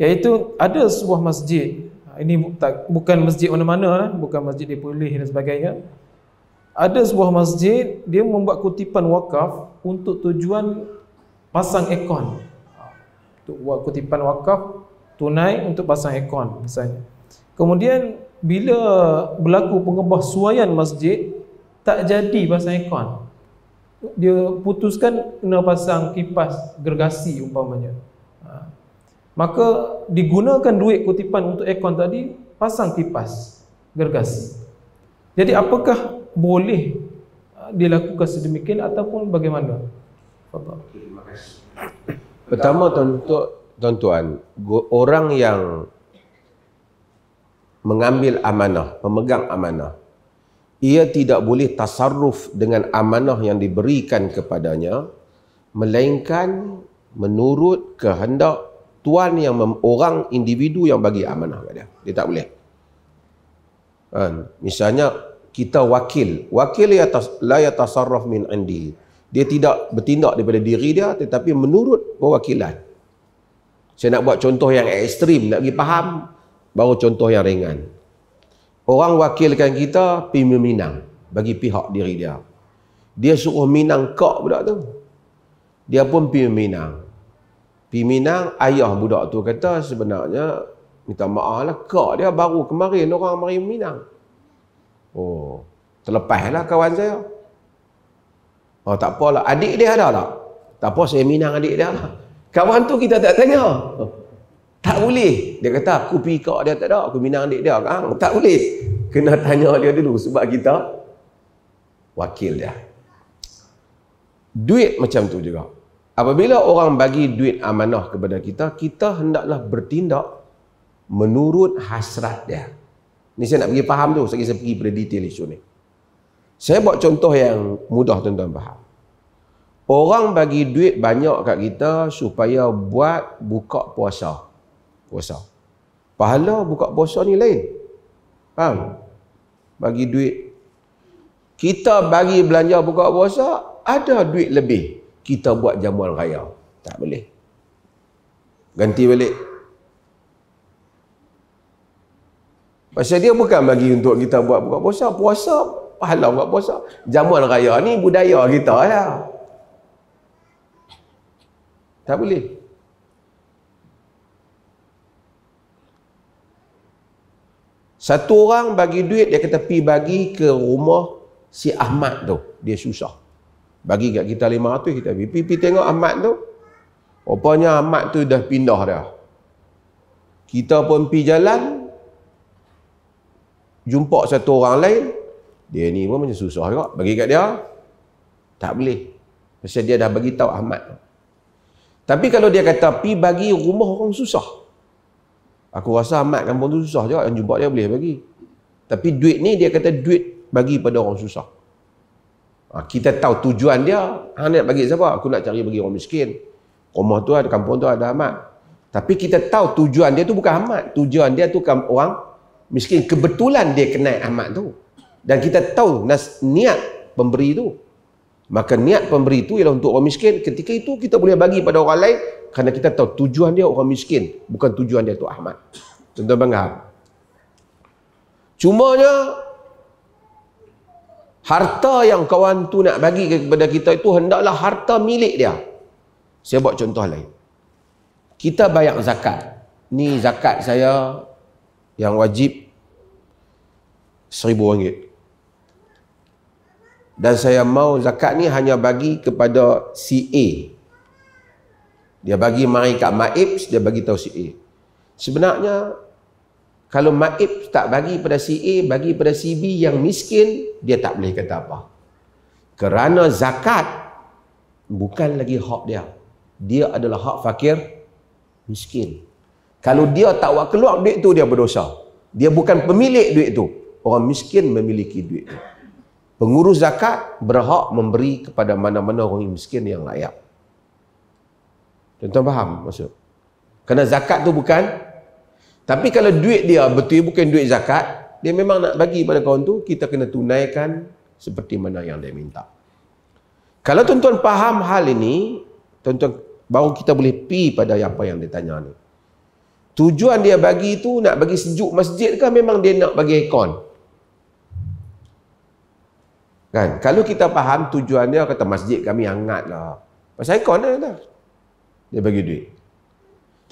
iaitu ada sebuah masjid ha, ini bukan masjid mana-mana lah, bukan masjid di Perlis dan sebagainya ada sebuah masjid dia membuat kutipan wakaf untuk tujuan pasang ekon ha, untuk buat kutipan wakaf tunai untuk pasang ekon misalnya kemudian bila berlaku pengebah suayan masjid tak jadi pasang ekon dia putuskan kena pasang kipas gergasi umpamanya ha, Maka digunakan duit kutipan untuk aircon tadi pasang kipas gergasi. Jadi apakah boleh uh, dilakukan sedemikian ataupun bagaimana? Fadal. Pertama tuan-tuan, orang yang mengambil amanah, pemegang amanah, ia tidak boleh tasarruf dengan amanah yang diberikan kepadanya melainkan menurut kehendak tuan yang mem- orang individu yang bagi amanah kat dia. Dia tak boleh. Kan? Misalnya kita wakil, wakil ya tas la ya tasarruf min indi. Dia tidak bertindak daripada diri dia tetapi menurut perwakilan. Saya nak buat contoh yang ekstrim nak bagi faham baru contoh yang ringan. Orang wakilkan kita pergi minang bagi pihak diri dia. Dia suruh minang kak budak tu. Dia pun pergi minang. Pi ayah budak tu kata sebenarnya minta maaf lah kak dia baru kemarin orang mari Minang. Oh, terlepas lah kawan saya. Oh, tak apa lah. Adik dia ada lah. Tak apa saya Minang adik dia lah. Kawan tu kita tak tanya. Tak boleh. Dia kata, aku pergi kak dia tak ada. Aku minang adik dia. Kang. Tak boleh. Kena tanya dia dulu. Sebab kita wakil dia. Duit macam tu juga. Apabila orang bagi duit amanah kepada kita, kita hendaklah bertindak menurut hasrat dia. Ni saya nak bagi faham tu, saya pergi pada detail isu ni. Saya buat contoh yang mudah tuan-tuan faham. Orang bagi duit banyak kat kita supaya buat buka puasa. Puasa. Pahala buka puasa ni lain. Faham? Bagi duit. Kita bagi belanja buka puasa, ada duit lebih kita buat jamuan raya. Tak boleh. Ganti balik. Pasal dia bukan bagi untuk kita buat buka puasa. Puasa, pahala buka puasa. Jamuan raya ni budaya kita lah. Ya. Tak boleh. Satu orang bagi duit, dia kata pergi bagi ke rumah si Ahmad tu. Dia susah. Bagi kat kita 500 kita pergi. Pergi tengok Ahmad tu. Rupanya Ahmad tu dah pindah dah. Kita pun pi jalan. Jumpa satu orang lain. Dia ni pun macam susah juga. Bagi kat dia. Tak boleh. Sebab dia dah bagi tahu Ahmad Tapi kalau dia kata pi bagi rumah orang susah. Aku rasa Ahmad kampung tu susah juga. Yang jumpa dia boleh bagi. Tapi duit ni dia kata duit bagi pada orang susah. Ah, kita tahu tujuan dia hang ah, nak bagi siapa aku nak cari bagi orang miskin rumah tu ada kampung tu ada amat tapi kita tahu tujuan dia tu bukan amat tujuan dia tu kan orang miskin kebetulan dia kenal amat tu dan kita tahu nas, niat pemberi tu maka niat pemberi tu ialah untuk orang miskin ketika itu kita boleh bagi pada orang lain kerana kita tahu tujuan dia orang miskin bukan tujuan dia tu Ahmad Tentu tuan bangga cumanya Harta yang kawan tu nak bagi kepada kita itu hendaklah harta milik dia. Saya buat contoh lain. Kita bayar zakat. Ni zakat saya yang wajib seribu ringgit. Dan saya mau zakat ni hanya bagi kepada si A. Dia bagi mari kat maibs dia bagi tahu si A. Sebenarnya kalau maib tak bagi pada si A, bagi pada si B yang miskin, dia tak boleh kata apa. Kerana zakat bukan lagi hak dia. Dia adalah hak fakir miskin. Kalau dia tak buat keluar duit tu, dia berdosa. Dia bukan pemilik duit tu. Orang miskin memiliki duit tu. Pengurus zakat berhak memberi kepada mana-mana orang yang miskin yang layak. Tuan-tuan faham maksud? Kerana zakat tu bukan tapi kalau duit dia betul bukan duit zakat, dia memang nak bagi pada kawan tu, kita kena tunaikan seperti mana yang dia minta. Kalau tuan-tuan faham hal ini, tuan-tuan baru kita boleh pi pada apa yang dia tanya ni. Tujuan dia bagi itu nak bagi sejuk masjid ke memang dia nak bagi ikon? Kan? Kalau kita faham tujuan dia kata masjid kami hangat lah. Pasal ikon dia kata. Dia bagi duit.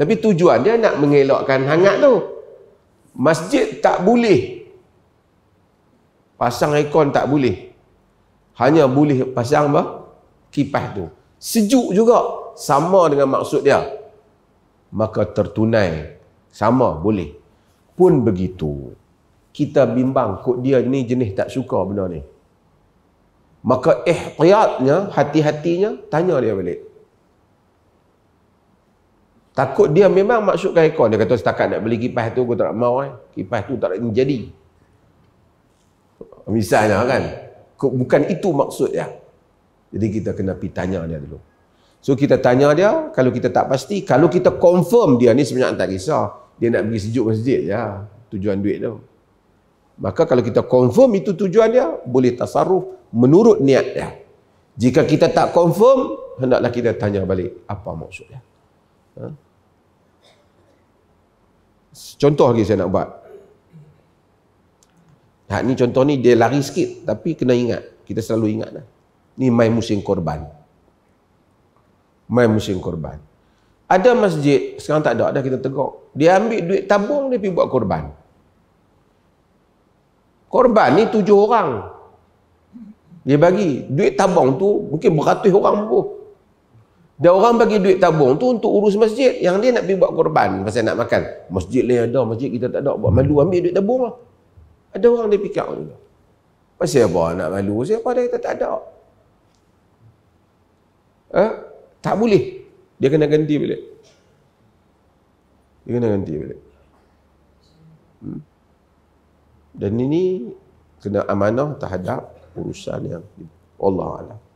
Tapi tujuan dia nak mengelakkan hangat tu. Masjid tak boleh. Pasang aircon tak boleh. Hanya boleh pasang apa? Kipas tu. Sejuk juga. Sama dengan maksud dia. Maka tertunai. Sama boleh. Pun begitu. Kita bimbang kot dia ni jenis tak suka benda ni. Maka ihtiatnya, hati-hatinya, tanya dia balik. Takut dia memang maksudkan ekor. Dia kata setakat nak beli kipas tu, aku tak nak mahu. Eh. Kipas tu tak nak jadi. Misalnya lah, kan. Bukan itu maksudnya. Jadi kita kena pergi tanya dia dulu. So kita tanya dia, kalau kita tak pasti, kalau kita confirm dia ni sebenarnya tak kisah. Dia nak pergi sejuk masjid ya tujuan duit tu. Maka kalau kita confirm itu tujuan dia, boleh tasarruf menurut niat dia. Jika kita tak confirm, hendaklah kita tanya balik apa maksudnya. Ha? Contoh lagi saya nak buat. Ha, ni contoh ni dia lari sikit tapi kena ingat. Kita selalu ingat lah. Ni mai musim korban. Mai musim korban. Ada masjid, sekarang tak ada, ada kita tegur. Dia ambil duit tabung, dia pergi buat korban. Korban ni tujuh orang. Dia bagi duit tabung tu mungkin beratus orang pun. Dan orang bagi duit tabung tu untuk urus masjid. Yang dia nak pergi buat korban pasal nak makan. Masjid lain ada, masjid kita tak ada. Buat malu, ambil duit tabung lah. Ada orang dia pick up. Pasal apa nak malu? Siapa dia kata tak ada. Ha? Tak boleh. Dia kena ganti balik. Dia kena ganti balik. Hmm? Dan ini kena amanah terhadap urusan yang Allah Alam.